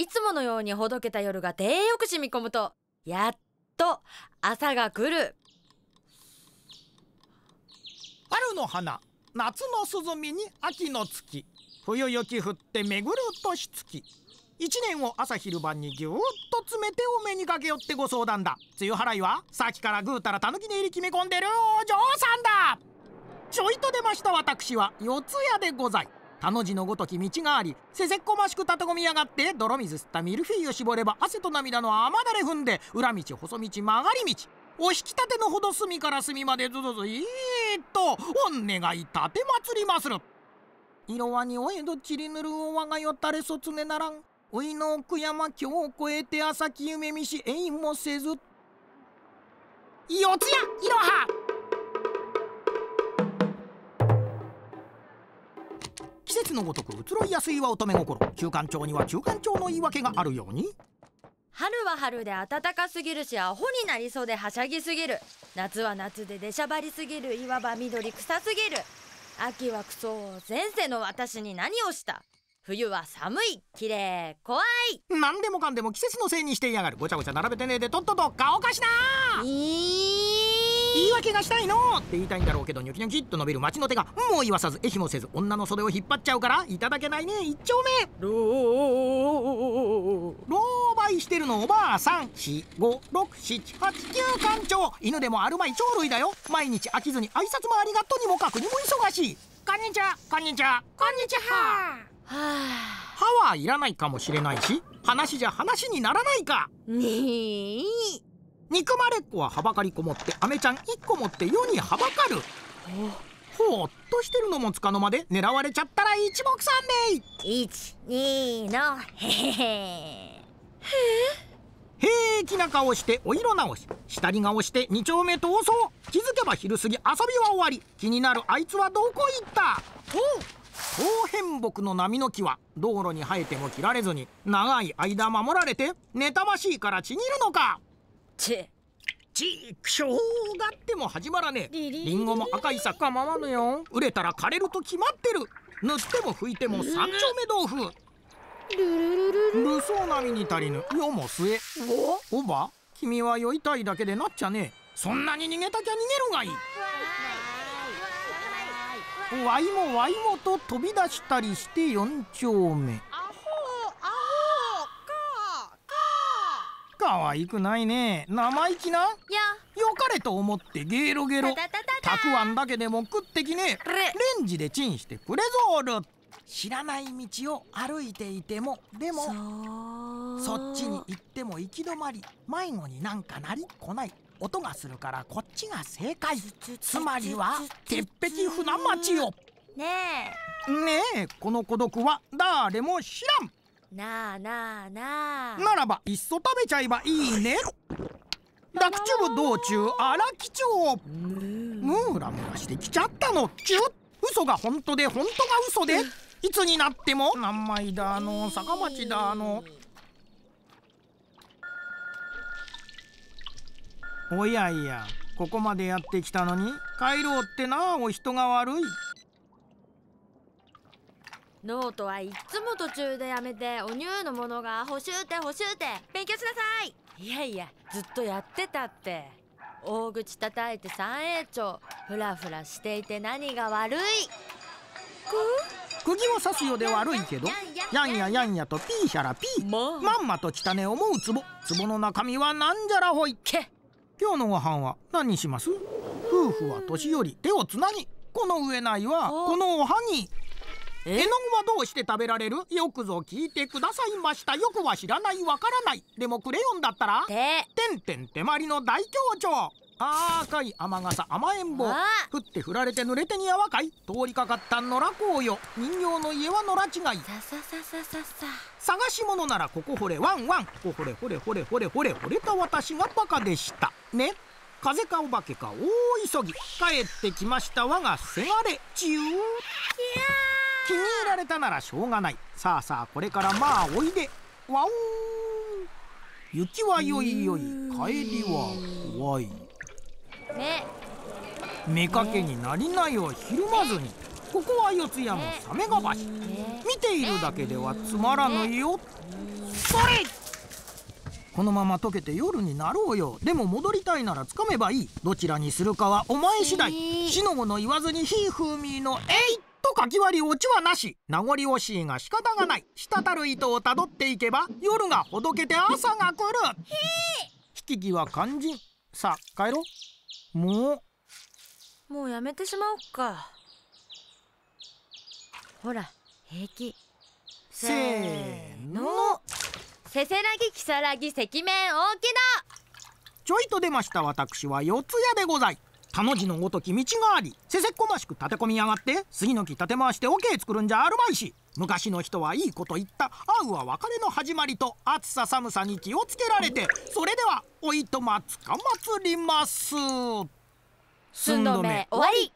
いつものようにほどけた夜が手よく染み込むとやっと朝が来る春の花夏の涼に秋の月冬雪降って巡る年月一年を朝昼晩にぎゅーっと詰めてお目にかけよってご相談だ梅雨払いはさっきからぐうたらたぬき寝入り決め込んでるお嬢さんだちょいと出ました私は四谷でござい他の字のごとき道がありせせっこましくたてこみやがって泥水吸ったミルフィーユ絞れば汗と涙の雨だれ踏んで裏道細道曲がり道お引き立てのほど隅から隅までずずずいーっとお願い立てまつりまする色はにおえどちりぬるお我がよたれそつねならんおいの奥山今を越えて朝き夢見しえいもせず四谷いろはちのごとく移ろいやすいは乙女心中間長には中間長の言い訳があるように春は春で暖かすぎるしアホになりそうではしゃぎすぎる夏は夏で出しゃばりすぎるいわば緑臭すぎる秋はクソ前世の私に何をした冬は寒い綺麗怖い何でもかんでも季節のせいにしていやがるごちゃごちゃ並べてねえでとっとと顔貸しな、え言い訳がしたいのって言いたいんだろうけどニョキニョキっと伸びる町の手がもう言わさずえひもせず女の袖を引っ張っちゃうからいただけないね一丁目狼狽してるのおばあさん456789館長犬でもあるまい鳥類だよ毎日飽きずに挨拶もありがとうにもかくにも忙しいこんにちはこんにちはこんにちは歯はいらないかもしれないし話じゃ話にならないかねえ憎まれっ子ははばかりこもってアメちゃん1個持って世にはばかるほっとしてるのもつかの間で狙われちゃったら一目散で12のへへへへ平気な顔してお色直し下り顔して2丁目逃走気づけば昼過ぎ遊びは終わり気になるあいつはどこ行ったお後変木の波の木は道路に生えても切られずに長い間守られて妬ましいからちぎるのかちちくしょうがっても始まらねえりんごも赤いさかまわぬよ売れたら枯れると決まってる塗っても拭いても三丁目豆腐無双並みに足りぬ世も末おば君は酔いたいだけでなっちゃねえそんなに逃げたきゃ逃げるがいいわいもわいもと飛び出したりして四丁目かわいくないね生意気な良かれと思ってゲロゲロたくあんだけでも食ってきねえレンジでチンしてくれぞる知らない道を歩いていてもでもそっちに行っても行き止まり迷子になんかなりこない音がするからこっちが正解つまりは鉄壁船町よねえねえこの孤独は誰も知らんなあなあなあならばいっそ食べちゃえばいいね楽中道中荒木町ムーラムラしてきちゃったのちゅ嘘が本当で本当が嘘でいつになっても何枚だあの坂町だあのおやいやここまでやってきたのに帰ろうってなお人が悪い。ノートはいつも途中でやめてお乳のものが補習って補習って勉強しなさいいやいやずっとやってたって大口叩いて三栄町ふらふらしていて何が悪いく釘を刺すようで悪いけどやんややんやとピーヒャラピー、まあ、まんまと来たね思うツボツボの中身はなんじゃらほいけ今日のご飯は何にします夫婦は年寄り手をつなぎこの上ないはこのおはぎえの具はどうして食べられるよくぞ聞いてくださいましたよくは知らないわからないでもクレヨンだったらてんてんてまりの大強調赤い雨傘甘えん坊降って降られて濡れてにあわかい通りかかった野良紅よ人形の家は野良違い探し物ならここほれワンワンここほれほれほれほれほれほれた私がバカでしたね風かお化けか大急ぎ帰ってきました我がせがれちゅういやー気に入られたならしょうがないさあさあこれからまあおいでわお行きはよいよい帰りは怖いね見かけになりなよひるまずにここは四谷のサメが橋見ているだけではつまらぬよそれこのまま溶けて夜になろうよでも戻りたいならつかめばいいどちらにするかはお前次第四の五の言わずにひーふーみーのえいかき割り落ちはなし名残惜しいが仕方がない滴る糸をたどっていけば夜がほどけて朝が来る引き際は肝心さあ帰ろうもうもうやめてしまおっかほら平気せーのせせらぎきさらぎ赤面大きなちょいと出ました私は四谷でござい他の字のごとき道がありせせっこましく立て込みやがって杉の木立て回してオ、OK、ケ作るんじゃあるまいし昔の人はいいこと言った会うは別れの始まりと暑さ寒さに気をつけられてそれではおいとまつかまつります寸止め終わり